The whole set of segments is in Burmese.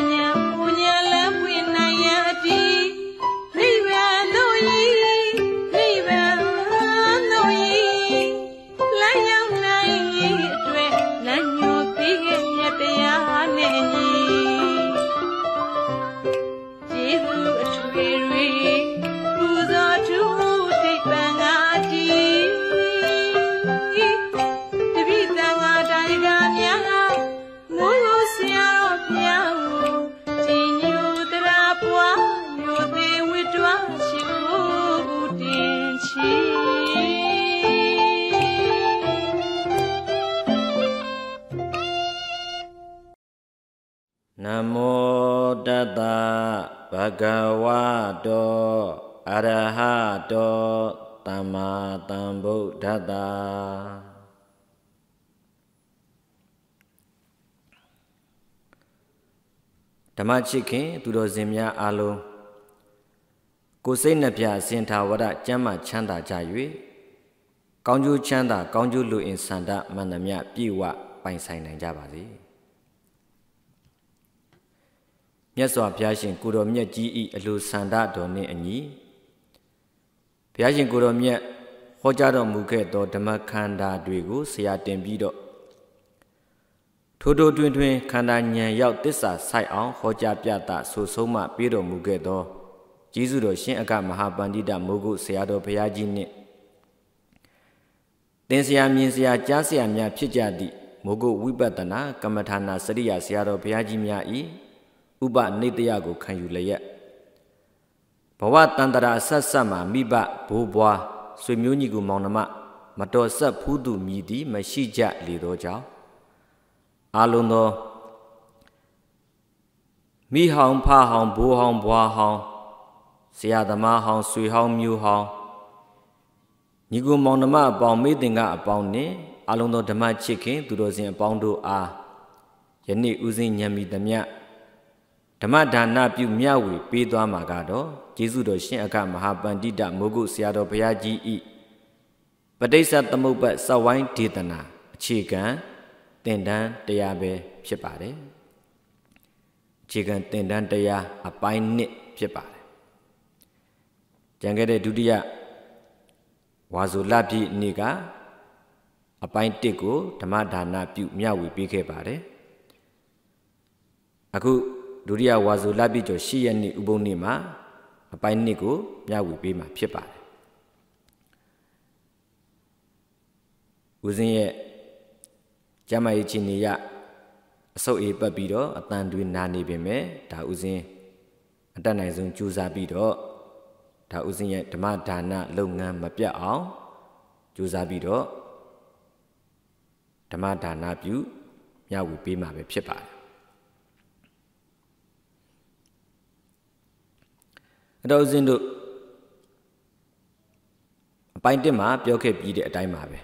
Yeah. ဗုဒ္ဓတာဓမ္မချစ်ခင် သူတော်စင်များအားလုံးကိုစိတ်နှပြအစဉ်သာဝရကျမ်းမှချမ်းသာကြ၍ကောင်းကျိုးချမ်းသာကောင်းကျိုးလူအင်ဆန္ဒမန္တမြပြည့်ဝပိုင်ဆိုင်နိုင်ကြပါစေမြတ်စွာဘုရားရှင်ကိုတော်မြတ်ကြီးဤအလိုဆန္ဒတော်နှင့်အညီဘုရားရှင်ကိုတော်မြတ်ဟောကြားတော်မူခဲ့သောဓမ္မခန္ဓာတွေကိုဆရာတင်ပြီးတော့ထိုတို့တွင်တွင်ခန္ဓာဉာဏ်ရောက်တစ္ဆာဆိုင်အောင်ဟောကြားပြသဆိုဆုံးမှပြတော်မူခဲ့သောကျေးဇူးတော်ရှင်အကမဟာပန္တိတမိုးကုဆရာတော်ဘုရားကြီးနှင့်သင်ဆရာမြင်ဆရာကြားဆရာများဖြစ်ကြသည့်မိုးကုဝိပဿနာကမ္မထာနာစရိယာဆရာတော်ဘုရားကြီးများ၏ဥပနိတယကိုခံယူလျက်ဘဝတန္တရာဆက်ဆက်မှာမိဘဘိုးဘွားဆွေမျိုးညီကိုမောင်နှမမတော်ဆက်ဖူးသူမြည်သည် မရှိကြလေသောကြောင့်အလုံးသောမိဟောင်ဖဟောင်ဘိုးဟောင်ဘွားဟောင်ဆရာသမားဟောင်ဆွေဟောင်မျိုးဟောင်ညီကိုမောင်နှမအပေါင်းမိသင်ကအပေါင်းနှင့်အလုံးသောဓမ္မချစ်ခင်သူတော်စင်အပေါင်းတို့အားယနေ့ဥစဉ်ညံမိသည်မြတ်ဓမ္မဒါနပြုမျှဝေပေးသွားမှာကတော့ကျေးဇူးတော်ရှင်အခမဟာပန္တိတမိုးကုဆရာတော်ဘုရားကြီးဤပဋိစ္စသမုပ္ပတ်စဝိုင်းဒေသနာအခြေခံသင်တန်းတရားပဲဖြစ်ပါတယ်အခြေခံသင်တန်းတရားအပိုင်းနှစ်ဖြစ်ပါတယ်ကြံခဲ့တဲ့ဒုတိယဝါဆိုလပြည့်နေ့ကအပိုင်း1ကိုဓမ္မဒါနပြုမျှဝေပေးခဲ့ပါတယ်အခုဒုတိယဝါဆိုလပြည့်ကျော်၈ရက်နေ့ဥပုံနေ့မှာ အပိုင်းနှစ်ကိုမျှဝေပေးမှာဖြစ်ပါတယ်ဦးစင်းရဲ့ကျမရဲ့ချင်းနေရအဆုတ်အေးပတ်ပြီးတော့အတန်တွေနာနေပင်မဲ့ဒါဦးစင်းအတက်နိုင်ဆုံးကြိုးစားပြီးတော့ဒါဦးစင်းရဲ့ဓမ္မဒါနလုပ်ငန်းမပြတ်အောင်ကြိုးစားပြီးတော့ဓမ္မဒါနပြုမျှဝေပေးမှာပဲဖြစ်ပါတယ်အတော်စင်းတို့အပိုင်းတစ်မှာ ပြောခဲ့ပြီးတဲ့အတိုင်းပါပဲ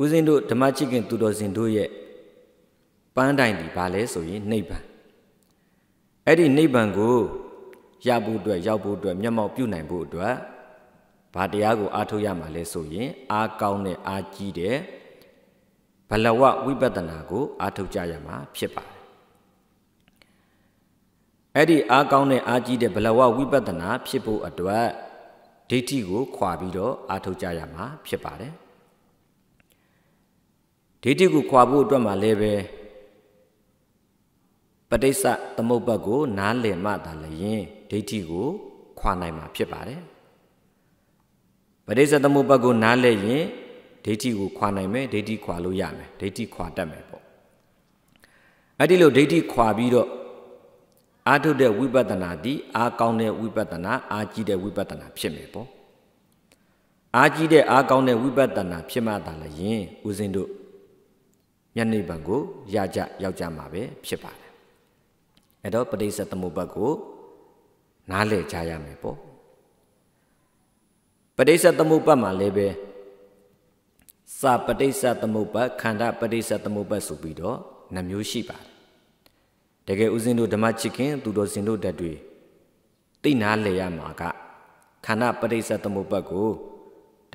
ဦးစင်းတို့ဓမ္မချစ်ခင် သူတော်စင်တို့ရဲ့ပန်းတိုင်ဒီဘာလဲဆိုရင်နိဗ္ဗာန်အဲ့ဒီနိဗ္ဗာန်ကိုရဖို့အတွက်ရောက်ဖို့အတွက်မျက်မှောက်ပြုနိုင်ဖို့အတွက်ဘာတရားကိုအားထုတ်ရမှာလဲဆိုရင်အားကောင်းတဲ့အားကြီးတဲ့ဘလဝဝိပဿနာကိုအားထုတ်ကြရမှာဖြစ်ပါတယ်အဲ့ဒီအားကောင်းတဲ့အားကြီးတဲ့ဘလဝဝိပဿနာဖြစ်ဖို့အတွက်ဒိဋ္ဌိကို ခွာပြီးတော့အားထုတ်ကြရမှာဖြစ်ပါတယ်ဒိဋ္ဌိကိုခွာဖို့အတွက်မှလည်းပဲပဋိစ္စသမုပ္ပတ်ကို နားလည်မှသာလျင်ဒိဋ္ဌိကို ခွာနိုင်မှာ ဖြစ်ပါတယ်ပဋိစ္စသမုပ္ပတ်ကိုနားလည်ရင်ဒိဋ္ဌိကို ခွာနိုင်မယ်ဒိဋ္ဌိခွာလို့ရမယ်ဒိဋ္ဌိခွာတတ်မယ်ပေါ့အဲ့ဒီလိုဒိဋ္ဌိခွာပြီးတော့အာထုတ်တဲ့ဝိပဿနာသည်အာကောင်းတဲ့ဝိပဿနာအာကြီးတဲ့ဝိပဿနာဖြစ်မယ်ပေါ့အာကြီးတဲ့အာကောင်းတဲ့ဝိပဿနာဖြစ်မှသာလျင်ဦးဇင်းတို့မျက်နှာပံကိုရကြရောက်ကြမှာပဲဖြစ်ပါတယ်အဲ့တော့ပဋိစ္စသမုပ္ပါဒ်ကိုနားလည်ကြရမယ်ပေါ့ပဋိစ္စသမုပ္ပါဒ်မှာလည်းပဲစာပဋိစ္စသမုပ္ပါဒ်ခန္ဓာပဋိစ္စသမုပ္ပါဒ်ဆိုပြီးတော့နှမျိုးရှိပါတယ်တကယ်ဦးဇင်းတို့ဓမ္မချစ်ခင်သူတော်စင်တို့ဓာတ်တွေသိနာလေရမှာကခန္ဓာပရိစ္ဆသမုပ္ပတ်ကို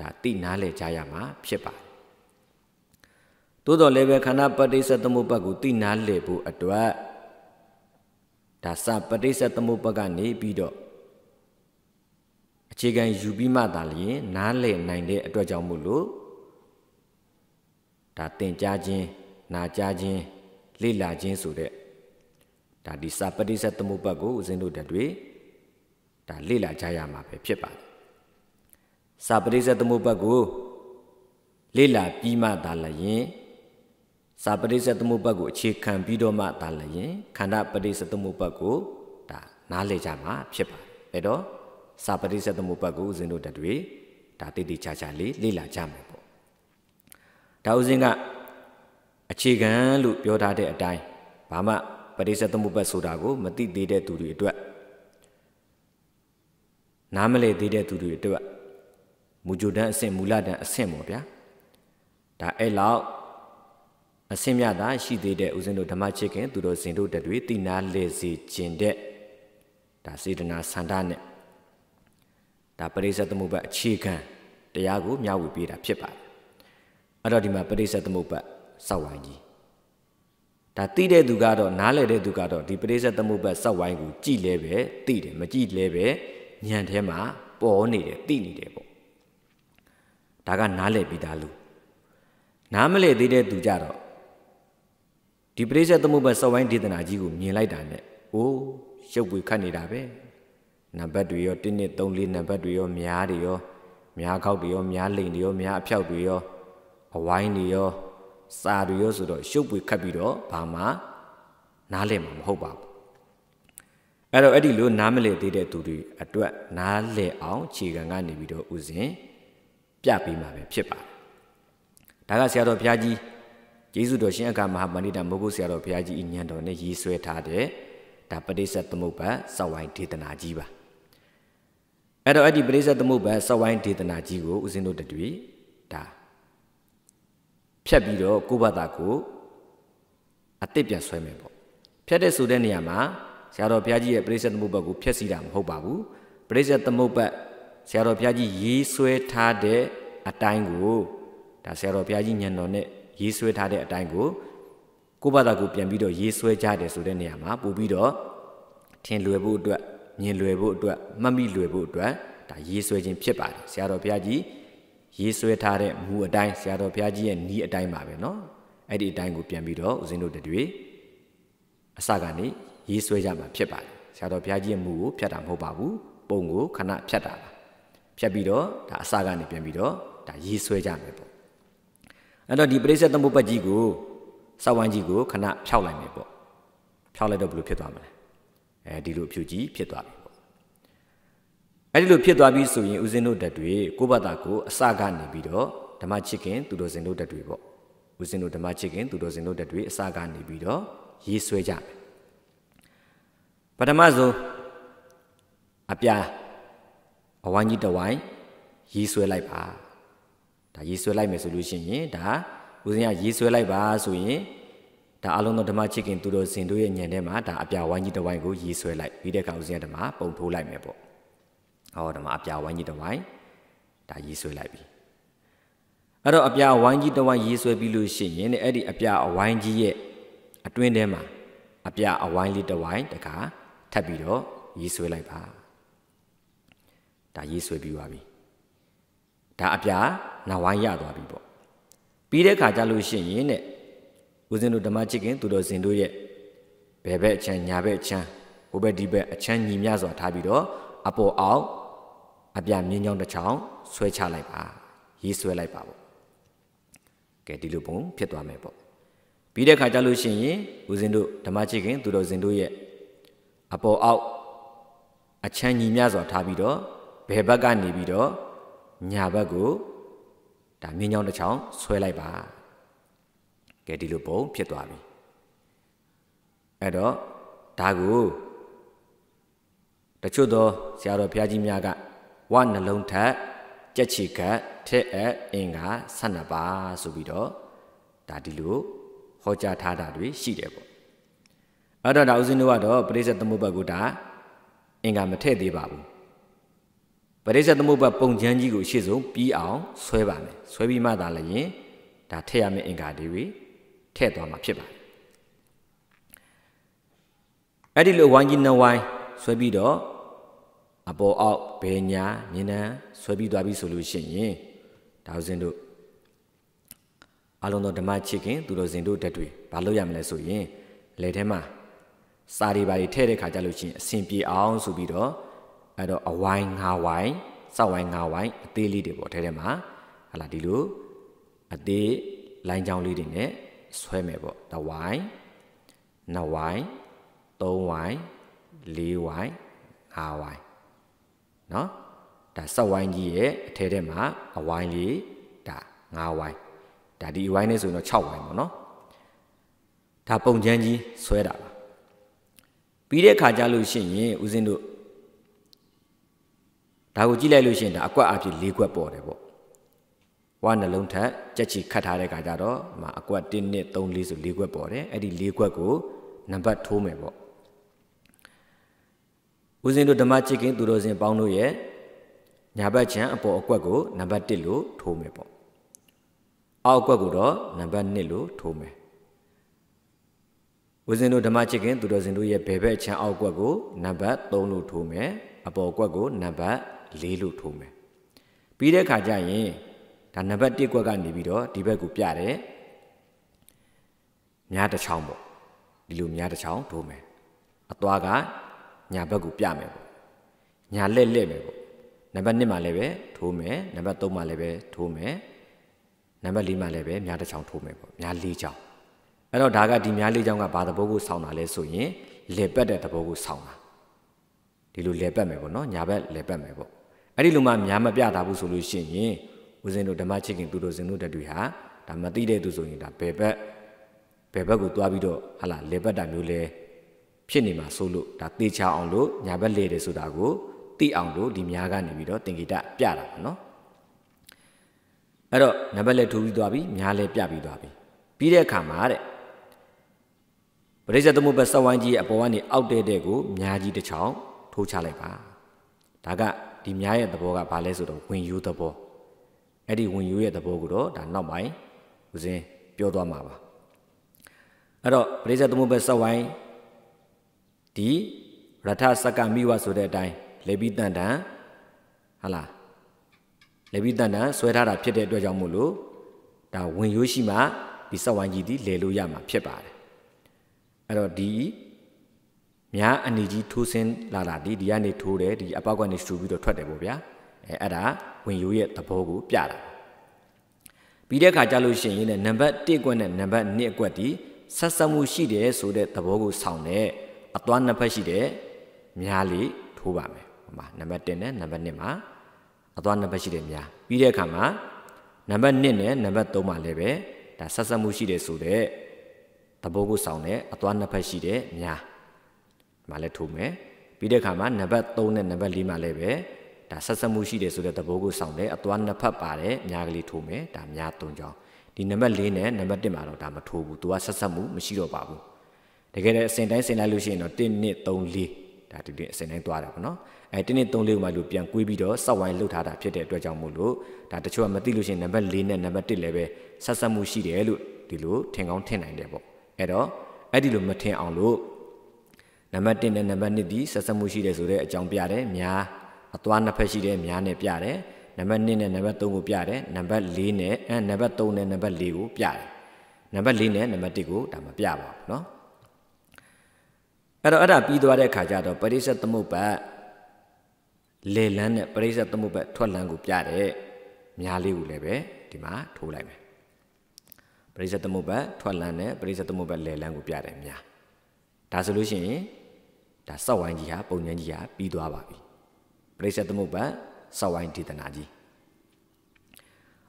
ဒါသိနာလေကြရမှာ ဖြစ်ပါတယ်သို့တော်လည်းပဲခန္ဓာပရိစ္ဆသမုပ္ပတ်ကိုသိနာလေဖို့အတွက်ဒါစပရိစ္ဆသမုပ္ပတ်ကနေပြီးတော့အခြေခံယူပြီးမှသာလျှင်နားလည်နိုင်တဲ့အတွက်ကြောင့်မို့လို့ဒါသင်ကြားခြင်းနာကြားခြင်းလေ့လာခြင်းဆိုတဲ့ဒါဒီစာပฏิဆက်သမုပ္ပတ်ကိုဦးဇင်းတို့တက်တွေဒါလေ့လာကြရမှာပဲဖြစ်ပါတယ်စာပฏิဆက်သမုပ္ပတ်ကိုလေ့လာပြီးမှသာလျင်စာပฏิဆက်သမုပ္ပတ်ကိုအခြေခံပြီးတော့မှသာလျင်ခန္ဓာပฏิဆက်သမုပ္ပတ်ကိုဒါနားလည်ကြမှာဖြစ်ပါတယ်အဲတော့စာပฏิဆက်သမုပ္ပတ်ကိုဦးဇင်းတို့တက်တွေဒါတည်တည်ချာချာလေးလေ့လာကြမှာပေါ့ဒါဦးဇင်းကအခြေခံလို့ပြောထားတဲ့အတိုင်းဘာမှပရိစ္ဆေသမုပ္ပတ်ဆိုတာကိုမသိသေးတဲ့သူတွေအတွက်နားမလည်သေးတဲ့သူတွေအတွက်မူဂျိုဒန်အဆင့်မူလဒန်အဆင့်ပေါ့ဗျာဒါအဲ့လောက်အဆင့်မြတာရှိသေးတဲ့ဦးဇင်းတို့ဓမ္မချစ်ခင်သူတော်စင်တို့တတွေတိနာလေစီကျင်တဲ့ဒါစေတနာဆန္ဒနဲ့ဒါပရိစ္ဆေသမုပ္ပတ်အခြေခံတရားကိုမျှဝေပေးတာဖြစ်ပါတယ်အဲ့တော့ဒီမှာပရိစ္ဆေသမုပ္ပတ်စောက်ဝိုင်းကြီးဒါသိတဲ့သူကတော့နားလည်တဲ့သူကတော့ဒီပရိစ္ဆေသမုပ္ပါဆက်ဝိုင်းကိုကြည်လဲပဲသိတယ်မကြည်လဲပဲညံထဲမှာပေါ်နေတယ်သိနေတယ်ပေါ့ဒါကနားလည်ပြီးသားလူနားမလည်သေးတဲ့သူကြတော့ဒီပရိစ္ဆေသမုပ္ပါဆက်ဝိုင်းဒေသနာကြီးကိုမြင်လိုက်တာနဲ့အိုးရုပ်ပွေခတ်နေတာပဲနံပါတ်တွေရော1 2 3 4နံပါတ်တွေရောများတွေရောများခောက်တွေရောများလိန်တွေရောများအဖြောက်တွေရောအဝိုင်းတွေရောစာတွေရောဆိုတော့ရှုပ်ပွေခတ်ပြီးတော့ဘာမှနားလည်မှာမဟုတ်ပါဘူးအဲ့တော့အဲ့ဒီလိုနားမလည်သေးတဲ့သူတွေအတွက်နားလည်အောင်ခြေခံကနေပြီးတော့ဥစဉ်ပြပေးမှာပဲဖြစ်ပါတယ်ဒါကဆရာတော်ဘုရားကြီးယေရှုတော်ရှင်အခါမဟာပဏိတမိုးကုဆရာတော်ဘုရားကြီးဤညံတော်နဲ့ရေးဆွဲထားတဲ့ဒါပဋိစ္စသမုပ္ပါစောက်ဝိုင်းဒေသနာကြီးပါအဲ့တော့အဲ့ဒီပဋိစ္စသမုပ္ပါစောက်ဝိုင်းဒေသနာကြီးကိုဥစဉ်တို့တတွေ့ဒါဖြတ်ပြီးတော့ကိုယ့်ဘာသာကိုအတိတ်ပြန်ဆွဲမယ်ပေါ့ဖြတ်တဲ့ဆိုတဲ့နေရာမှာဆရာတော်ဘုရားကြီးရဲ့ပရိစ္ဆေသမုပ္ပတ်ကိုဖြတ်စီတာမဟုတ်ပါဘူးပရိစ္ဆေသမုပ္ပတ်ဆရာတော်ဘုရားကြီးရေးဆွဲထားတဲ့အတိုင်းကိုဒါဆရာတော်ဘုရားကြီးညံတော်နဲ့ရေးဆွဲထားတဲ့အတိုင်းကိုကိုယ့်ဘာသာကိုပြန်ပြီးတော့ရေးဆွဲကြတယ်ဆိုတဲ့နေရာမှာပို့ပြီးတော့ထင်လွယ်ဖို့အတွက်မြင်လွယ်ဖို့အတွက်မှတ်မိလွယ်ဖို့အတွက်ဒါရေးဆွဲခြင်းဖြစ်ပါတယ်ဆရာတော်ဘုရားကြီးရေးဆွဲထားတဲ့မူအတိုင်းဆရာတော်ဘုရားကြီးရဲ့ဤအတိုင်းပါပဲเนาะအဲ့ဒီအတိုင်းကိုပြန်ပြီးတော့ဦးဇင်းတို့တွေအစကနေရေးဆွဲကြမှာဖြစ်ပါတယ်ဆရာတော်ဘုရားကြီးရဲ့မူကိုဖြတ်တာမဟုတ်ပါဘူးပုံကိုခဏဖြတ်တာပါဖြတ်ပြီးတော့ဒါအစကနေပြန်ပြီးတော့ဒါရေးဆွဲကြမယ်ပေါ့အဲ့တော့ဒီပရိစ္ဆေသမုပ္ပတ်ကြီးကိုစောက်ဝိုင်းကြီးကိုခဏဖြောက်လိုက်မယ်ပေါ့ဖြောက်လိုက်တော့ဘယ်လိုဖြစ်သွားမလဲအဲဒီလိုအဖြူကြီးဖြစ်သွားပြီအဲ့ဒီလိုဖြစ်သွားပြီဆိုရင်ဦးဇင်းတို့တက်တွေကိုယ့်ဘာသာကိုအစကနေပြီးတော့ဓမ္မချစ်ခင်သူတော်စင်တို့တက်တွေပေါ့ဦးဇင်းတို့ဓမ္မချစ်ခင်သူတော်စင်တို့တက်တွေအစကနေပြီးတော့ရေးဆွဲကြမယ်ပထမဆုံးအပြာအဝိုင်းကြီးတဝိုင်းရေးဆွဲလိုက်ပါဒါရေးဆွဲလိုက်မယ်ဆိုလို့ရှိရင်ဒါဦးဇင်းကရေးဆွဲလိုက်ပါဆိုရင်ဒါအလုံးသောဓမ္မချစ်ခင်သူတော်စင်တို့ရဲ့ညံထဲမှာဒါအပြာဝိုင်းကြီးတဝိုင်းကိုရေးဆွဲလိုက်ပြီးတဲ့အခါဦးဇင်းကဓမ္မပုံထိုးလိုက်မယ်ပေါ့ဟောဒီမှာအပြာဝိုင်းကြီးတစ်ဝိုင်းဒါရေးဆွဲလိုက်ပြီအဲ့တော့အပြာဝိုင်းကြီးတစ်ဝိုင်းရေးဆွဲပြီးလို့ရှိရင်အဲ့ဒီအပြာအဝိုင်းကြီးရဲ့အတွင်းထဲမှာအပြာအဝိုင်းလေးတစ်ဝိုင်းတခါထပ်ပြီးတော့ရေးဆွဲလိုက်ပါဒါရေးဆွဲပြီးသွားပြီဒါအပြာနောက်ဝိုင်းရသွားပြီပေါ့ပြီးတဲ့ခါကျလို့ရှိရင်တဲ့ဦးဇင်းတို့ဓမ္မချစ်ခင်သူတော်စင်တို့ရဲ့ဘယ်ဘက်အချမ်းညာဘက်အချမ်းဟိုဘက်ဒီဘက်အချမ်းညီမျှစွာထားပြီးတော့အပေါ်အောင်အပြမြင်းကြောင်းတစ်ချောင်းဆွဲချလိုက်ပါရေးဆွဲလိုက်ပါပေါ့ကဲဒီလိုပုံဖြစ်သွားမယ်ပေါ့ပြီးတဲ့ခါကျလို့ရှိရင်ဦးဇင်းတို့ဓမ္မချိခင်သူတော်ဇင်တို့ရဲ့အပေါ်အောက်အချမ်းညီမျှစွာထားပြီးတော့ဘယ်ဘက်ကနေပြီးတော့ညာဘက်ကိုဒါမြင်းကြောင်းတစ်ချောင်းဆွဲလိုက်ပါကဲဒီလိုပုံဖြစ်သွားပြီအဲ့တော့ဒါကိုတချို့သောဆရာတော်ဘုရားကြီးများကဝနှလုံးထက်ကြက်ချီကတ်ထက်အအင်္ဂါ12ပါးဆိုပြီးတော့ဒါဒီလိုဟောကြားထားတာတွေရှိတယ်ပေါ့အဲ့တော့ဒါဦးဇင်းတို့ကတော့ပရိစ္ဆေသမုပ္ပါဒ်ကိုဒါအင်္ဂါမထည့်သေးပါဘူးပရိစ္ဆေသမုပ္ပါဒ်ပုံချမ်းကြီးကို ရှေ့ဆုံးပြီးအောင်ဆွဲပါမယ်ဆွဲပြီးမှသာလျင်ဒါထည့်ရမယ့်အင်္ဂါတွေထည့်သွားမှာဖြစ်ပါတယ်အဲ့ဒီလိုဝိုင်းကြီးနှဝိုင်းဆွဲပြီးတော့အပေါ်အောက်ဘယ်ညာမျက်နှာဆွဲပြီးသွားပြီဆိုလို့ရှိရင်ဒါဥစဉ်တို့အလုံးသောဓမ္မချစ်ခင်သူတော်စင်တို့ဓာတ်တွေဘာလို့ရမလဲဆိုရင်လက်ထဲမှာစာတွေပါတွေထည့်တဲ့ခါကြလို့ရှိရင်အဆင်ပြေအောင်ဆိုပြီးတော့အဲ့တော့အဝိုင်းငါဝိုင်းစောက်ဝိုင်းငါဝိုင်းအသေးလေးတွေပေါ့ထဲထဲမှာဟာလာဒီလိုအသေးလိုင်းချောင်းလေးတွေနဲ့ဆွဲမယ်ပေါ့တဝိုင်းနှစ်ဝိုင်းသုံးဝိုင်းလေးဝိုင်းငါးဝိုင်းနော်ဒါဆက်ဝိုင်းကြီးရဲ့အထဲထဲမှာအဝိုင်းလေးဒါ9ဝိုင်းဒါဒီအဝိုင်းလေးဆိုရင်တော့6ဝိုင်းပေါ့နော်ဒါပုံချမ်းကြီးဆွဲတာပါပြီးတဲ့ခါကြလို့ရှိရင်ဦးဇင်းတို့ဒါကိုကြည့်လိုက်လို့ရှိရင်ဒါအကွက်အဖြစ်၄ကွက်ပေါ်တယ်ပေါ့ဝါနှလုံးထက်ကြက်ချီခတ်ထားတဲ့ခါကြတော့ဒီမှာအကွက်1 2 3 4ဆို၄ကွက်ပေါ်တယ်အဲ့ဒီ၄ကွက်ကိုနံပါတ်ထိုးမယ်ပေါ့ဦးဇင်းတို့ဓမ္မချစ်ခင် သူတော်စင်ပေါင်းတို့ရဲ့ညာဘက်ခြမ်းအပေါ်အကွက်ကိုနံပါတ်1လို့ထိုးမယ်ပေါ့အောက်အကွက်ကိုတော့နံပါတ်2လို့ထိုးမယ်ဦးဇင်းတို့ဓမ္မချစ်ခင်သူတော်စင်တို့ရဲ့ဘယ်ဘက်ခြမ်းအောက်အကွက်ကိုနံပါတ်3လို့ထိုးမယ်အပေါ်အကွက်ကိုနံပါတ်4လို့ထိုးမယ်ပြီးတဲ့အခါကျရင်ဒါနံပါတ်1ကွက်ကနေပြီးတော့ဒီဘက်ကိုပြတယ်များတစ်ချောင်းပေါ့ဒီလိုများတစ်ချောင်းထိုးမယ်အသွားကညာဘက်ကိုပြမယ်ပေါ့ညာလက်လက်မယ်ပေါ့နံပါတ်1မှာလည်းပဲထိုးမယ်နံပါတ်3မှာလည်းပဲထိုးမယ်နံပါတ်4မှာလည်းပဲမြားတစ်ချောင်းထိုးမယ်ပေါ့မြား၄ချောင်းအဲ့တော့ဒါကဒီမြား၄ချောင်းကဘာသဘောကိုဆောင်းတာလဲဆိုရင်လက်ပတ်တဲ့သဘောကိုဆောင်းတာဒီလိုလက်ပတ်မယ်ပေါ့နော်ညာဘက်လက်ပတ်မယ်ပေါ့အဲ့ဒီလိုမှမြားမပြတာဘူးဆိုလို့ရှိရင်ဦးဇင်းတို့ဓမ္မချစ်ခင်သူတို့ဇင်းတို့တတူဟာဒါမသိတဲ့သူဆိုရင်ဒါဘယ်ဘက်ဘယ်ဘက်ကိုသွားပြီးတော့ဟာလာလက်ပတ်တာမျိုးလဲဖြစ်နေမှာဆိုလို့ဒါသေချာအောင်လို့ညာဘက်လေတယ်ဆိုတာကိုသိအောင်လို့ဒီများကနေပြီးတော့သင်္ကေတပြတာပေါ့နော်အဲ့တော့ညာဘက်လေထိုးပြီးသွားပြီများလဲပြပြီးသွားပြီပြီးတဲ့အခါမှာတဲ့ပရိစ္ဆေသမုပ္ပါစဝိုင်းကြီးရဲ့အပေါ်ကနေအောက်တဲ့တဲ့ကိုများကြီးတစ်ချောင်းထိုးချလိုက်ပါဒါကဒီများရဲ့သဘောကဘာလဲဆိုတော့ဝင်ယူသဘောအဲ့ဒီဝင်ယူရဲ့သဘောကိုတော့ဒါနောက်ပိုင်းဦးဇင်းပြောသွားမှာပါအဲ့တော့ပရိစ္ဆေသမုပ္ပါစဝိုင်းဒီရထစကမိဝဆိုတဲ့အတိုင်းလေပိတန်တန်ဟာလားလေပိတန်တန်ဆွဲထားတာဖြစ်တဲ့အတွက်ကြောင့်မို့လို့ဒါဝင်ရိုးရှိမှဒီစက်ဝိုင်းကြီးဒီလေလို့ရမှာဖြစ်ပါတယ်အဲ့တော့ဒီမြားအနေကြီးထိုးဆင်းလာတာဒီဒီကနေထိုးတယ်ဒီအပောက်ကနေစူပြီးတော့ထွက်တယ်ပေါ့ဗျာအဲအဲ့ဒါဝင်ရိုးရဲ့သဘောကိုပြတာပြီးတဲ့အခါကျလို့ရှိရင်နံပါတ်1ကွက်နဲ့နံပါတ်2ကွက်ဒီဆက်ဆက်မှုရှိတယ်ဆိုတဲ့သဘောကိုဆောင်တဲ့အသွမ်းနှစ်ဖက်ရှိတဲ့မြားလေးထိုးပါမယ်ဟိုမှာနံပါတ်1နဲ့နံပါတ်2မှာအသွမ်းနှစ်ဖက်ရှိတဲ့မြားပြီးတဲ့အခါမှာနံပါတ်1နဲ့နံပါတ်3မှာလည်းပဲဒါဆက်ဆက်မှုရှိတယ်ဆိုတော့တပုတ်ကိုဆောင်တဲ့အသွမ်းနှစ်ဖက်ရှိတဲ့မြားဒီမှာလည်းထိုးမယ်ပြီးတဲ့အခါမှာနံပါတ်3နဲ့နံပါတ်4မှာလည်းပဲဒါဆက်ဆက်မှုရှိတယ်ဆိုတဲ့သဘောကိုဆောင်တယ်အသွားနှစ်ဖက်ပါတယ်များကလေးထိုးမယ်ဒါများ၃ကြောင်းဒီနံပါတ်၄နဲ့နံပါတ်၁မှာတော့ဒါမထိုးဘူးသူကဆက်ဆက်မှုမရှိတော့ပါဘူးတကယ်လည်းအစဉ်တိုင်းဆင်လိုက်လို့ရှိရင်တော့1နှစ်3 4ဒါဒီဒီအစဉ်တိုင်းသွားတာပေါ့နော်အဲ1နှစ်3 4ကိုမှလို့ပြန်ကွေးပြီးတော့စောက်ဝိုင်းလှုပ်ထားတာဖြစ်တဲ့အတွက်ကြောင့်မို့လို့ဒါတချို့ကမသိလို့ရှိရင်နံပါတ်4နဲ့နံပါတ်1လည်းပဲဆက်ဆက်မှုရှိတယ်လို့ဒီလိုထင်ကောင်းထင်နိုင်တယ်ပေါ့အဲတော့အဲ့ဒီလိုမထင်အောင်လို့နံပါတ်1နဲ့နံပါတ်2ဒီဆက်ဆက်မှုရှိတယ်ဆိုတဲ့အကြောင်းပြတယ်များအသွားနှစ်ဖက်ရှိတယ်များနဲ့ပြတယ်နံပါတ်1နဲ့နံပါတ်3ကိုပြတယ်နံပါတ်4နဲ့အဲနံပါတ်3နဲ့နံပါတ်4ကိုပြတယ်နံပါတ်4နဲ့နံပါတ်1ကိုဒါမှပြပါဘူးเนาะအဲ့တော့အဲ့ဒါပြီးသွားတဲ့ခါကျတော့ပရိစ္ဆေသမုပ္ပတ်လေလန်းနဲ့ပရိစ္ဆေသမုပ္ပတ်ထွက်လန်းကိုပြတဲ့မြားလေးကိုလည်းပဲဒီမှာထိုးလိုက်မယ်ပရိစ္ဆေသမုပ္ပတ်ထွက်လန်းနဲ့ပရိစ္ဆေသမုပ္ပတ်လေလန်းကိုပြတဲ့မြားဒါဆိုလို့ရှိရင်ဒါစောက်ဝိုင်းကြီးဟာပုံဉဏ်ကြီးဟာပြီးသွားပါပြီပရိစ္ဆေသမုပ္ပတ်စောက်ဝိုင်းဒေသနာကြီး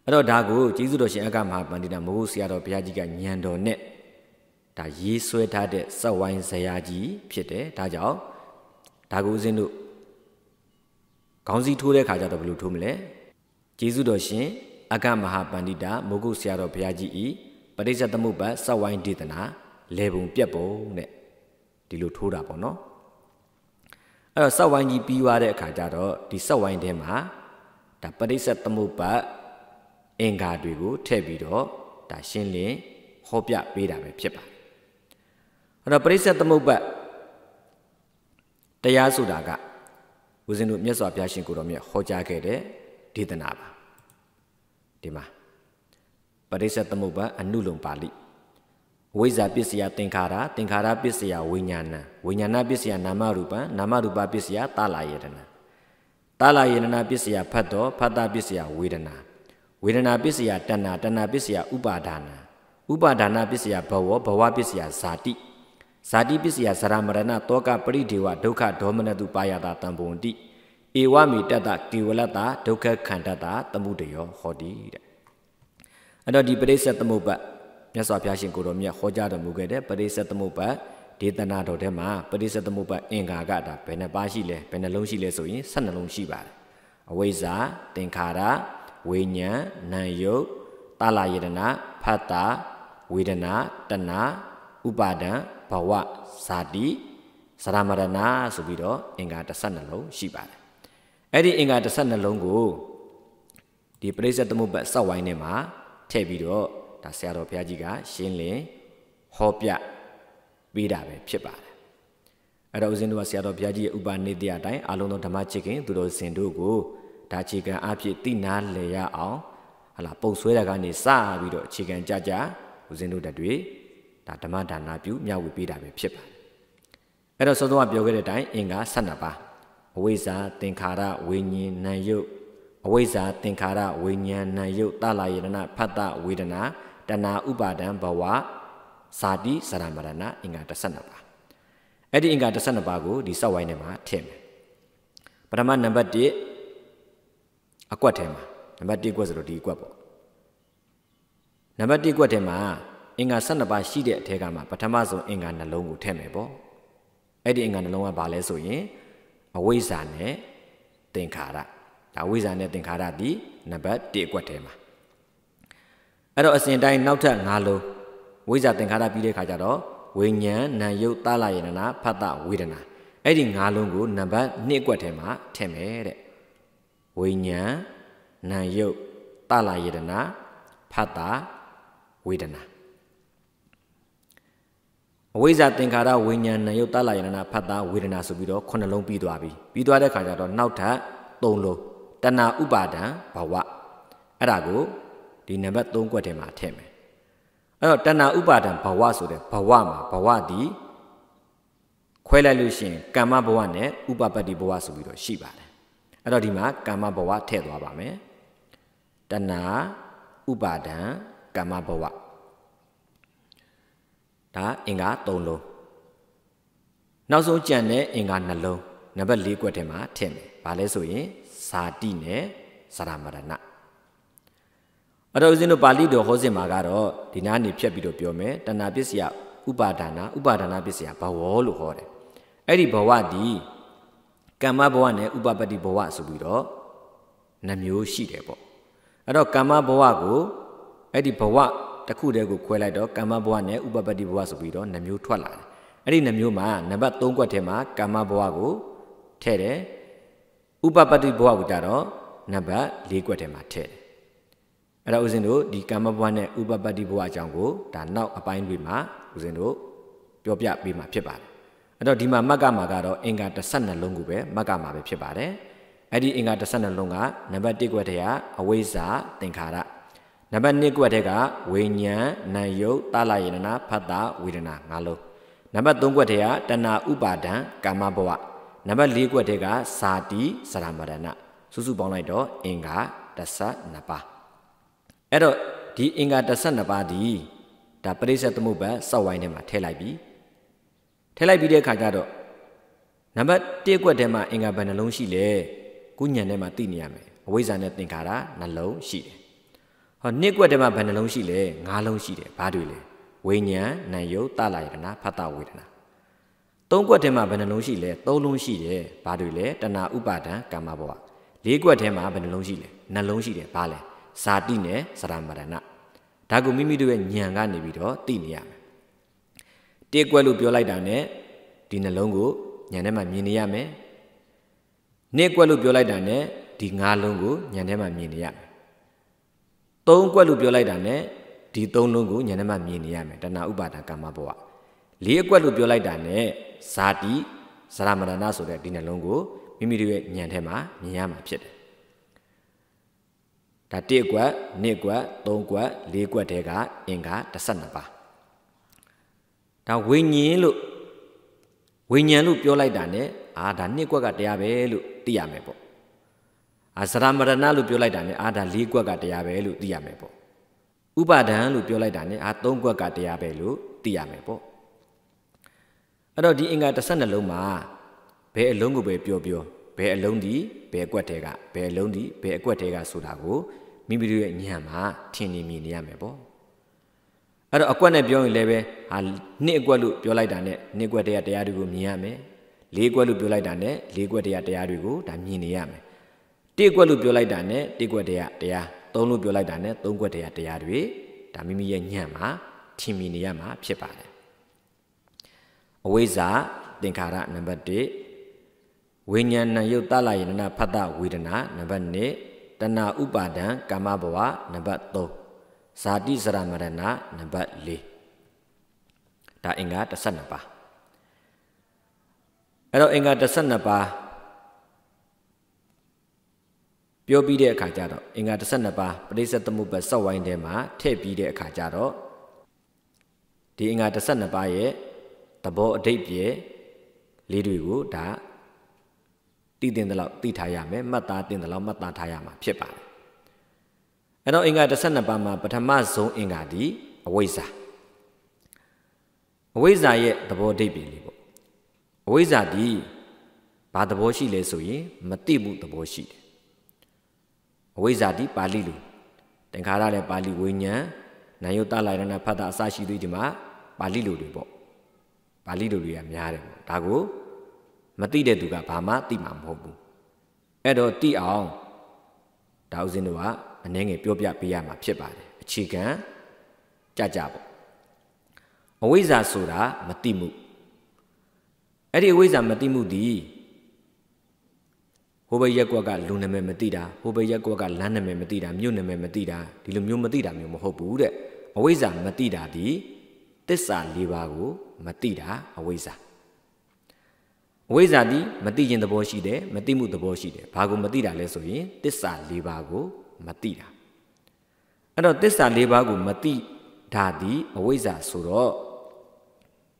အဲ့တော့ဒါကိုကျေးဇူးတော်ရှင်အက္ကမဟာပန္ဒိတမဟုတ်ဆရာတော်ဘုရားကြီးကညံတော်နဲ့ဒါရေးဆွဲထားတဲ့စက်ဝိုင်းဇရာကြီး ဖြစ်တယ်ဒါကြောင့်ဒါကိုဦးဇင်းတို့ခေါင်းစည်းထိုးတဲ့ခါကျတော့ဘယ်လိုထိုးမလဲကျေးဇူးတော်ရှင် အကမဟာပန္တိတာမိုးကုတ်ဆရာတော်ဘုရားကြီးဤပရိစ္ဆေသမုပ္ပါစက်ဝိုင်းဒေသနာလေပုံပြက်ပုံတဲ့ဒီလိုထိုးတာပေါ့နော်အဲ့တော့စက်ဝိုင်းကြီးပြီးွားတဲ့အခါကျတော့ဒီစက်ဝိုင်းထဲမှာဒါပရိစ္ဆေသမုပ္ပါအင်္ဂါတွေကိုထည့်ပြီးတော့ဒါရှင်းလင်းဟောပြပေးတာပဲဖြစ်ပါတယ်အဲ့တော့ပရိစ္ဆေသမုပ္ပတ်တရားဆိုတာကဦးဇင်းတို့မြတ်စွာဘုရားရှင်ကိုတော်မြတ်ဟောကြားခဲ့တဲ့ဒေသနာပါဒီမှာပရိစ္ဆေသမုပ္ပတ်အနုလုံပါဠိဝိဇ္ဇာပစ္စယသင်္ခါရသင်္ခါရပစ္စယဝိညာဏဝိညာဏပစ္စယနာမရူပံနာမရူပပစ္စယတာလာယေတနာတာလာယေတနာပစ္စယဖတ်တော်ဖတ်တာပစ္စယဝေဒနာဝေဒနာပစ္စယတဏ္ဏတဏ္ဏပစ္စယဥပါဒါနာဥပါဒါနာပစ္စယဘဝဘဝပစ္စယဇာတိဇာတိပစ္စယဇရမရဏတောကပရိဒေဝဒုက္ခဒေါမနတုပါယတာတံပုံတိဧဝမိတတ္တကေဝလတ္တဒုက္ခခန္တတ္တသမှုတယောဟောတိတဲ့အဲ့တော့ဒီပရိစ္ဆေသမုပ္ပတ်မြတ်စွာဘုရားရှင်ကိုတော်မြတ်ဟောကြားတော်မူခဲ့တဲ့ပရိစ္ဆေသမုပ္ပတ်ဒေသနာတော်ထဲမှာပရိစ္ဆေသမုပ္ပတ်အင်္ဂါကဒါဘယ်နှပါးရှိလဲဘယ်နှလုံးရှိလဲဆိုရင်၁၂လုံးရှိပါတယ်အဝိဇ္ဇာသင်္ခါရဝိညာဉ်နာယုတ်တာလာယတနာဖတ်တာဝေဒနာတဏဥပါဒံဘဝဇာတိသရမရဏဆိုပြီးတော့အင်္ဂါ12လုံးရှိပါတယ်အဲ့ဒီအင်္ဂါ12လုံးကိုဒီပရိစ္ဆေသမုပ္ပတ်စောက်ဝိုင်းထဲမှာထည့်ပြီးတော့ဒါဆရာတော်ဘုရားကြီးကရှင်းလင်းဟောပြပေးတာပဲဖြစ်ပါတယ်အဲ့တော့ဦးဇင်းတို့ကဆရာတော်ဘုရားကြီးရဲ့ဥပနိတ္တအတိုင်းအလုံးစုံဓမ္မချစ်ခင်သူတော်စင်တို့ကိုဒါအခြေခံအဖြစ်သိနာလည်ရအောင်ဟလာပုံဆွဲတာကနေစပြီးတော့အခြေခံကြကြဦးဇင်းတို့တည်းဒါဓမ္မဒါနပြုမျှဝေပေးတာပဲဖြစ်ပါတယ်အဲ့တော့စောစောကပြောခဲ့တဲ့အတိုင်းအင်္ဂါ12ပါးအဝိဇ္ဇာသင်္ခါရဝိညာဉ်နာယုတ်အဝိဇ္ဇာသင်္ခါရဝိညာဏယုတ်တလာယတနာဖတ်တဝေဒနာတဏှာဥပါဒံဘဝဇာတိစရမရဏအင်္ဂါ12ပါအဲ့ဒီအင်္ဂါ12ပါကိုဒီစောက်ဝိုင်းထဲမှာထည့်မယ်ပထမနံပါတ်1အကွက်ထဲမှာနံပါတ်1ကွက်ဆိုတော့ဒီအကွက်ပေါ့နံပါတ်1ကွက်ထဲမှာအင်္ဂါ12ပါးရှိတဲ့အထက်ကမှပထမဆုံးအင်္ဂါနှလုံးကိုထည့်မယ်ပေါ့အဲ့ဒီအင်္ဂါနှလုံးကဘာလဲဆိုရင်အဝိဇ္ဇာနဲ့သင်္ခါရဒါအဝိဇ္ဇာနဲ့သင်္ခါရဒီနံပါတ်1အကွက်ထဲမှာအဲ့တော့အစဉ်တိုင်းနောက်ထပ်၅လုံးဝိဇ္ဇာသင်္ခါရပြီးတဲ့ခါကျတော့ဝိညာဉ်နာယုတ်သလယနာဖတ်တဝေဒနာအဲ့ဒီ၅လုံးကိုနံပါတ်1အကွက်ထဲမှာထည့်မယ်တဲ့ဝိညာဉ်နာယုတ်တလာယတနာဖတ်တာဝေဒနာအဝိဇ္ဇာသင်္ခါရဝိညာဏယုတ်တလယနာဖတ်တာဝေဒနာဆိုပြီးတော့ခုနှလုံးပြီးသွားပြီပြီးသွားတဲ့ခါကျတော့နောက်ထပ်၃လုံးတဏှာဥပါဒံဘဝအဲ့ဒါကိုဒီနံပါတ်3ကွက်ထဲမှာထည့်မယ်အဲ့တော့တဏှာဥပါဒံဘဝဆိုတဲ့ဘဝမှာဘဝဒီခွဲလိုက်လို့ရှိရင်ကာမဘဝနဲ့ဥပပတ္တိဘဝဆိုပြီးတော့ရှိပါတယ်အဲ့တော့ဒီမှာကာမဘဝထည့်သွားပါမယ်တဏှာဥပါဒံကာမဘဝဒါအင်္ဂါ၃လုံးနောက်ဆုံးကြံတဲ့အင်္ဂါနှလုံးနံပါတ်၄ကွက်ထဲမှာထည့်မယ်ဘာလဲဆိုရင်ဇာတိနဲ့သရမရဏအတော်ဦးဇင်းတို့ပါဠိတော်ဟောစဉ်မှာကတော့ဒီနားနေဖြတ်ပြီးတော့ပြောမယ်တဏှာပစ္စယဥပါဒါနာဥပါဒါနာပစ္စယဘဝလို့ဟောတယ်အဲ့ဒီဘဝဒီကမ္မဘဝနဲ့ဥပပတ္တိဘဝဆိုပြီးတော့နှမျိုးရှိတယ်ပေါ့အဲ့တော့ကမ္မဘဝကိုအဲ့ဒီဘဝတစ်ခုတည်းကိုခွဲလိုက်တော့ကမ္မဘဝနဲ့ဥပပတ္တိဘဝဆိုပြီးတော့နှမျိုးထွက်လာတယ်အဲ့ဒီနှမျိုးမှာနံပါတ်3ကွက်ထဲမှာကမ္မဘဝကိုထည့်တယ်ဥပပတ္တိဘဝကိုကြတော့နံပါတ်၄ကွက်ထဲမှာထည့်တယ်အဲ့တော့ဦးဇင်းတို့ဒီကမ္မဘဝနဲ့ဥပပတ္တိဘဝအကြောင်းကိုဒါနောက်အပိုင်းတွေမှာဦးဇင်းတို့ပြောပြပေးမှာဖြစ်ပါတယ်အဲ့တော့ဒီမှာမက္ကမှာကတော့အင်္ဂါ12လုံးကိုပဲမက္ကမှာပဲဖြစ်ပါတယ်အဲ့ဒီအင်္ဂါ12လုံးကနံပါတ်1ကွက်ထဲကအဝိဇ္ဇာသင်္ခါရနံပါတ်1ကွက်ထဲကဝိညာဉ်နာယုတ်သလယတနာဖတ်တာဝေဒနာ၅လုံးနံပါတ်3ကွက်ထဲကတဏှာဥပါဒံကာမဘဝနံပါတ်4ကွက်ထဲကဇာတိသရမရဏစုစုပေါင်းလိုက်တော့အင်္ဂါ12ပါးအဲ့တော့ဒီအင်္ဂါ12ပါးဒီဒါပရိစ္ဆေသမုပ္ပါစောက်ဝိုင်းထဲမှာထည့်လိုက်ပြီထည့်လိုက်ပြီးတဲ့အခါကျတော့နံပါတ်1ကွက်ထဲမှာအင်္ဂါဘယ်နှလုံးရှိလဲကုညံထဲမှာသိနေရမယ်အဝိဇ္ဇာနဲ့သင်္ခါရနှလုံးရှိတယ်ဟောနှစ်ကွက်တည်းမှာဘယ်နှလုံးရှိလဲ၅လုံးရှိတယ်ဘာတွေလဲဝိညာဉ်နာယုတ်တလာယတနာဖတ်တာဝေဒနာသုံးကွက်ထဲမှာဘယ်နှလုံးရှိလဲသုံးလုံးရှိတယ်ဘာတွေလဲတဏှာဥပါဒံကာမဘဝလေးကွက်ထဲမှာဘယ်နှလုံးရှိလဲနှလုံးရှိတယ်ဘာလဲဇာတိနဲ့သရမရဏဒါကိုမိမိတို့ရဲ့ဉာဏ်ကနေပြီးတော့သိနေရမယ်တေကွက်လို့ပြောလိုက်တာနဲ့ဒီနှလုံးကိုဉာဏ်ထဲမှာမြင်နေရမယ်နှစ်ကွက်လို့ပြောလိုက်တာနဲ့ဒီငါးလုံးကိုဉာဏ်ထဲမှာမြင်နေရမယ်သုံးကွက်လို့ပြောလိုက်တာ ਨੇ ဒီသုံးလုံးကိုဉာဏ်နဲ့မှမြင်နေရမယ်တဏှာဥပါဒကမ္မဘဝလေးအကွက်လို့ပြောလိုက်တာ ਨੇ ဇာတိဇရမရဏဆိုတဲ့ဒီနှလုံးကိုမိမိတို့ရဲ့ဉာဏ်ထဲမှာမြင်ရမှာဖြစ်တယ်ဒါတစ်ကွက်နှစ်ကွက်သုံးကွက်လေးကွက်တဲကအင်္ဂါ12ပါးဒါဝိညာဉ်လို့ဝိညာဉ်လို့ပြောလိုက်တာ ਨੇ အာဒါနှစ်ကွက်ကတရားပဲလို့သိရမယ်ပေါ့အာသရမရဏလို့ပြောလိုက်တာနဲ့အာဒါ၄ကွက်ကတရားပဲလို့သိရမယ်ပေါ့ဥပါဒံလို့ပြောလိုက်တာနဲ့အာ၃ကွက်ကတရားပဲလို့သိရမယ်ပေါ့အဲ့တော့ဒီအင်္ဂါ12လုံးမှာဘယ်အလုံးကိုပဲပြောပြောဘယ်အလုံးဒီဘယ်အကွက်တဲကဘယ်အလုံးဒီဘယ်အကွက်တဲကဆိုတာကိုမိမိတို့ရဲ့ဉာဏ်မှာထင်နေမြင်နေရမယ်ပေါ့အဲ့တော့အကွက်နဲ့ပြောရင်လည်းပဲဟာနှစ်အကွက်လို့ပြောလိုက်တာနဲ့နှစ်အကွက်တည်းကတရားတွေကိုမြင်ရမယ်လေးအကွက်လို့ပြောလိုက်တာနဲ့လေးအကွက်တည်းကတရားတွေကိုဒါမြင်နေရမယ်တိကွက်လို့ပြောလိုက်တာနဲ့တိကွက်တရားတရားသုံးလို့ပြောလိုက်တာနဲ့သုံးကွက်တရားတရားတွေဒါမိမိရဲ့ညံ့မှာထင်မြင်နေရမှာဖြစ်ပါတယ်အဝိဇ္ဇာသင်္ခါရနံပါတ်1ဝိညာဏယုတ်တလယနာဖတ်တဝေဒနာနံပါတ်2တဏဥပါဒံကာမဘဝနံပါတ်3ဇာတိဇရမရဏနံပါတ်4ဒါအင်္ဂါ12ပါအဲ့တော့အင်္ဂါ12ပါးပြောပြီးတဲ့အခါကျတော့အင်္ဂါ12ပါးပရိစ္ဆေသမုပ္ပါဆောက်ဝိုင်းထဲမှာထည့်ပြီးတဲ့အခါကျတော့ဒီအင်္ဂါ12ပါးရဲ့သဘောအဓိပ္ပာယ်လေးတွေကိုဒါတည်တင်တဲ့လောက်သိထားရမယ်မှတ်သားတင်တဲ့လောက်မှတ်သားထားရမှာဖြစ်ပါတယ်အဲတော့အင်္ဂါ12ပါးမှာပထမဆုံးအင်္ဂါဒီအဝိဇ္ဇာအဝိဇ္ဇာရဲ့သဘောအဓိပ္ပာယ်လေးပေါ့အဝိဇ္ဇာဒီဘာသဘောရှိလဲဆိုရင် မသိမှုသဘောရှိတယ်အဝိဇ္ဇာတိပါဠိလိုသင်္ခါရလည်းပါဠိဝိညာဉ်နာယုတ္တလာရဏဖတ်တာအစရှိသည်ဒီမှာပါဠိလိုတွေပေါ့ပါဠိလိုတွေကများတယ်ပေါ့ဒါကိုမသိတဲ့သူကဘာမှသိမှာမဟုတ်ဘူးအဲ့တော့သိအောင်ဒါဥစဉ်တို့ကအနည်းငယ်ပြောပြပေးရမှာဖြစ်ပါတယ်အခြေခံကြကြပေါ့အဝိဇ္ဇာဆိုတာမသိမှုအဲ့ဒီအဝိဇ္ဇာမသိမှုသည်ဟိုဘက်ရက်ကွက်ကလူနာမည်မသိတာဟိုဘက်ရက်ကွက်ကလမ်းနာမည်မသိတာမြို့နာမည်မသိတာဒီလိုမျိုးမသိတာမျိုးမဟုတ်ဘူးတဲ့အဝိဇ္ဇာမသိတာဒီတစ္ဆာ၄ပါးကို မသိတာအဝိဇ္ဇာအဝိဇ္ဇာဒီမသိခြင်းသဘောရှိတယ်မသိမှုသဘောရှိတယ်ဘာကို မသိတာလဲဆိုရင်တစ္ဆာ၄ပါးကိုမသိတာအဲ့တော့တစ္ဆာ၄ပါးကိုမသိတာဒီအဝိဇ္ဇာဆိုတော့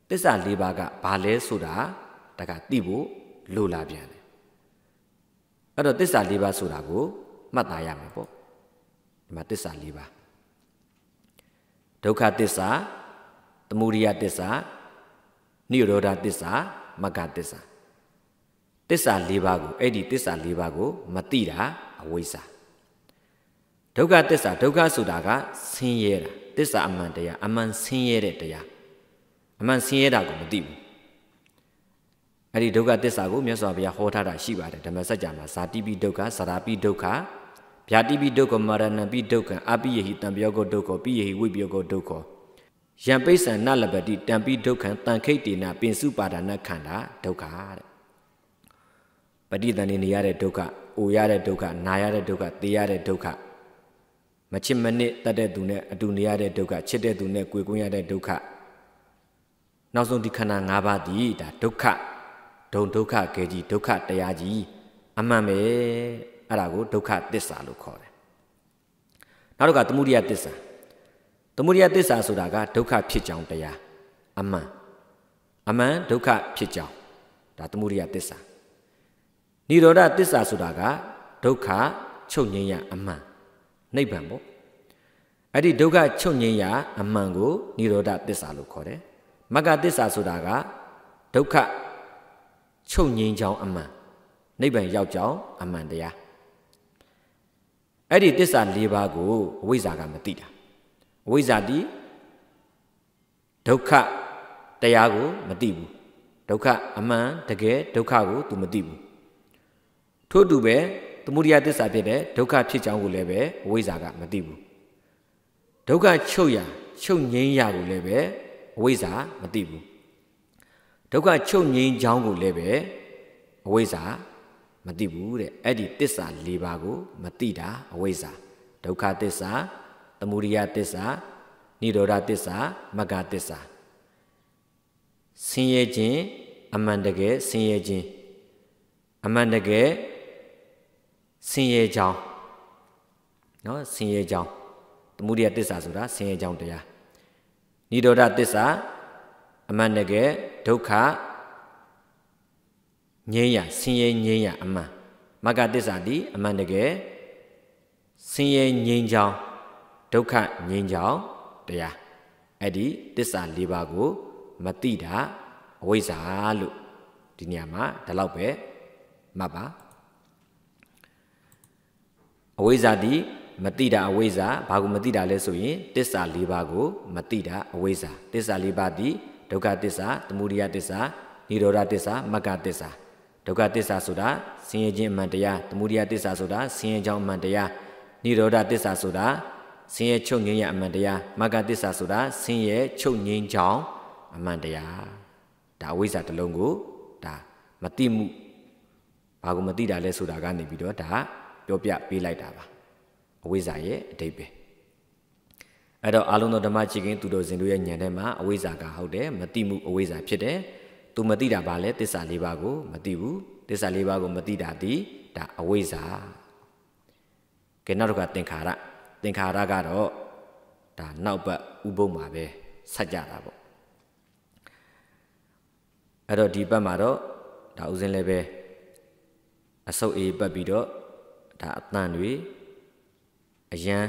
တစ္ဆာ၄ပါးကဘာလဲဆိုတာဒါကသိဖို့လိုလာပြန်တယ်အဲ့တော့တစ္ဆာ၄ပါးဆိုတာကိုမှတ်သားရမယ်ပေါ့ဒီမှာတစ္ဆာ၄ပါးဒုက္ခတစ္ဆာသမုဒိယတစ္ဆာနိရောဓတစ္ဆာမဂ္ဂတစ္ဆာတစ္ဆာ၄ပါးကိုအဲ့ဒီတစ္ဆာ၄ပါးကိုမသိတာအဝိဇ္ဇာဒုက္ခတစ္ဆာဒုက္ခဆိုတာကဆင်းရဲတာတစ္ဆာအမှန်တရားအမှန်ဆင်းရဲတဲ့တရားအမှန်ဆင်းရဲတာကိုမသိဘူးအဲ့ဒီဒုက္ခသစ္စာကိုမြတ်စွာဘုရားဟောထားတာရှိပါတယ်ဓမ္မစကြာမှာဇာတိပိဒုက္ခဇရာပိဒုက္ခဗျာတိပိဒုက္ခမရဏပိဒုက္ခအပိယဟိတံပယောဂဒုက္ခပိယဟိဝိပယောဂဒုက္ခယံပိဿနလပတိတံပိဒုက္ခတံခိတ်တေနပင်စုပါဒနာခန္ဓာဒုက္ခတဲ့ပဋိသန္ဓေနေရတဲ့ဒုက္ခအိုရတဲ့ဒုက္ခနာရတဲ့ဒုက္ခသိရတဲ့ဒုက္ခမချစ်မနစ်တတ်တဲ့သူနဲ့အတူနေရတဲ့ဒုက္ခချစ်တဲ့သူနဲ့ကြွေကွင်းရတဲ့ဒုက္ခနောက်ဆုံးဒီခန္ဓာ၅ပါးဒီဒါဒုက္ခဒုံဒုက္ခကဲကြီးဒုက္ခတရားကြီးအမှန်ပဲအဲ့ဒါကိုဒုက္ခသစ္စာလို့ခေါ်တယ်နောက်တစ်ခါသမုဒိယသစ္စာသမုဒိယသစ္စာဆိုတာကဒုက္ခဖြစ်ကြောင်းတရားအမှန်အမှန်ဒုက္ခဖြစ်ကြောင်းဒါသမုဒိယသစ္စာနိရောဓသစ္စာဆိုတာကဒုက္ခချုပ်ငြိမ်းရအမှန်နိဗ္ဗာန်ပေါ့အဲ့ဒီဒုက္ခချုပ်ငြိမ်းရအမှန်ကိုနိရောဓသစ္စာလို့ခေါ်တယ်မဂ္ဂသစ္စာဆိုတာကဒုက္ခချုပ်ငြိမ်းကြောင်းအမှန်နိဗ္ဗာန်ရောက်ကြောင်းအမှန်တရားအဲ့ဒီတစ္ဆာ၄ပါးကိုအဝိဇ္ဇာကမသိတာအဝိဇ္ဇာတိဒုက္ခတရားကိုမသိဘူးဒုက္ခအမှန်တကယ်ဒုက္ခကို तू မသိဘူးထို့တူပဲသမုဒိယတစ္ဆာဖြစ်တဲ့ဒုက္ခဖြစ်ကြောင်းကိုလည်းပဲအဝိဇ္ဇာကမသိဘူးဒုက္ခချုပ်ရာချုပ်ငြိမ်းရာကိုလည်းပဲအဝိဇ္ဇာမသိဘူးဒုက္ခချုပ်ငြိမ်းချောင်းကိုလည်းပဲအဝိဇ္ဇာမသိဘူးတဲ့အဲ့ဒီတစ္ဆာ၄ပါးကိုမသိတာအဝိဇ္ဇာဒုက္ခတစ္ဆာသမုဒိယတစ္ဆာနိရောဓတစ္ဆာမဂ္ဂတစ္ဆာဆင်းရဲခြင်းအမှန်တကယ်ဆင်းရဲခြင်းအမှန်တကယ်ဆင်းရဲကြောင်းเนาะဆင်းရဲကြောင်းသမုဒိယတစ္ဆာဆိုတာဆင်းရဲကြောင်းတရားနိရောဓတစ္ဆာအမှန်တကယ်ဒုက္ခငြိမ်းရဆင်းရဲငြိမ်းရအမှန်မကတစ္ဆာသည်အမှန်တကယ်ဆင်းရဲငြိမ်းချောင်းဒုက္ခငြိမ်းချောင်းတရားအဲ့ဒီတစ္ဆာ၄ပါးကိုမတိတာအဝိဇ္ဇာလို့ဒီနေရာမှာဒီလောက်ပဲမှတ်ပါအဝိဇ္ဇာသည်မတိတာအဝိဇ္ဇာဘာကိုမတိတာလဲဆိုရင်တစ္ဆာ၄ပါးကိုမတိတာအဝိဇ္ဇာတစ္ဆာ၄ပါးသည်ဒုက္ခသစ္စာသမုဒယသစ္စာនិရောဓသစ္စာမဂ္ဂသစ္စာဒုက္ခသစ္စာဆိုတာဆင်းရဲခြင်းအမှန်တရားသမုဒယသစ္စာဆိုတာဆင်းရဲကြောင်းအမှန်တရားនិရောဓသစ္စာဆိုတာဆင်းရဲချုပ်ငြိမ်းရအမှန်တရားမဂ္ဂသစ္စာဆိုတာဆင်းရဲချုပ်ငြိမ်းကြောင်းအမှန်တရားဒါအဝိဇ္ဇာတစ်လုံးကိုဒါမတိမှုဘာကိုမတိတာလဲဆိုတာကနေပြီးတော့ဒါပြောပြပေးလိုက်တာပါအဝိဇ္ဇာရဲ့အတိတ်ပဲအဲ့တော့အားလုံးသောဓမ္မချီကင်းသူတော်စင်တို့ရဲ့ဉာဏ်ထဲမှာအဝိဇ္ဇာကဟုတ်တယ်မတိမှုအဝိဇ္ဇာဖြစ်တယ်သူမတိတာဘာလဲတစ္ဆာ၄ပါးကိုမတိဘူးတစ္ဆာ၄ပါးကိုမတိတာဒီဒါအဝိဇ္ဇာကဲနောက်တစ်ခါသင်္ခါရသင်္ခါရကတော့ဒါနောက်ပတ်ဥပုံမှာပဲဆက်ကြတာပေါ့အဲ့တော့ဒီဘက်မှာတော့ဒါဥစဉ်လည်းပဲအဆုပ်အေးပတ်ပြီးတော့ဒါအတန်တွေအရန်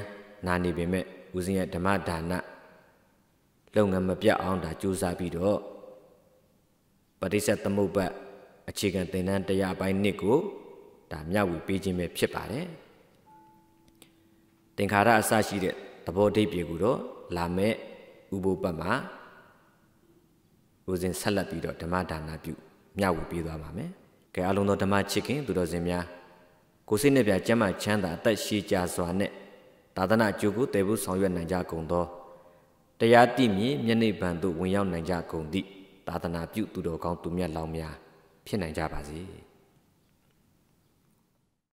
နာနေပေမဲ့ဦးဇင်းရဲ့ဓမ္မဒါနလုပ်ငန်းမပြတ်အောင်ဒါစူးစမ်းပြီးတော့ပဋိစ္စသမုပ္ပတ်အခြေခံသင်တန်းတရားပိုင်းနှစ်ကိုဒါမျှဝေပေးခြင်းပဲဖြစ်ပါတယ်သင်္ခါရအစရှိတဲ့သဘောဓိပ္ပာယ်ကိုတော့လာမဲ့ဥပုပ္ပတ်မှာဦးဇင်းဆက်လက်ပြီးတော့ဓမ္မဒါနပြုမျှဝေပေးသွားပါမယ်ကဲအလုံးသောဓမ္မချစ်ခင်သူတော်စင်များကိုစိတ်နှပြကျမ်းမှချမ်းသာအသက်ရှိကြစွာနဲ့သာသနာအကျိုးကိုတည်ဖို့ဆောင်ရွက်နိုင်ကြကုန်သောတရားတိမြေမျက်နှိဗံသို့ဝင်ရောက်နိုင်ကြကုန်သည့်သာသနာပြုသူတော်ကောင်းသူမြတ်လောင်းများဖြစ်နိုင်ကြပါစေ။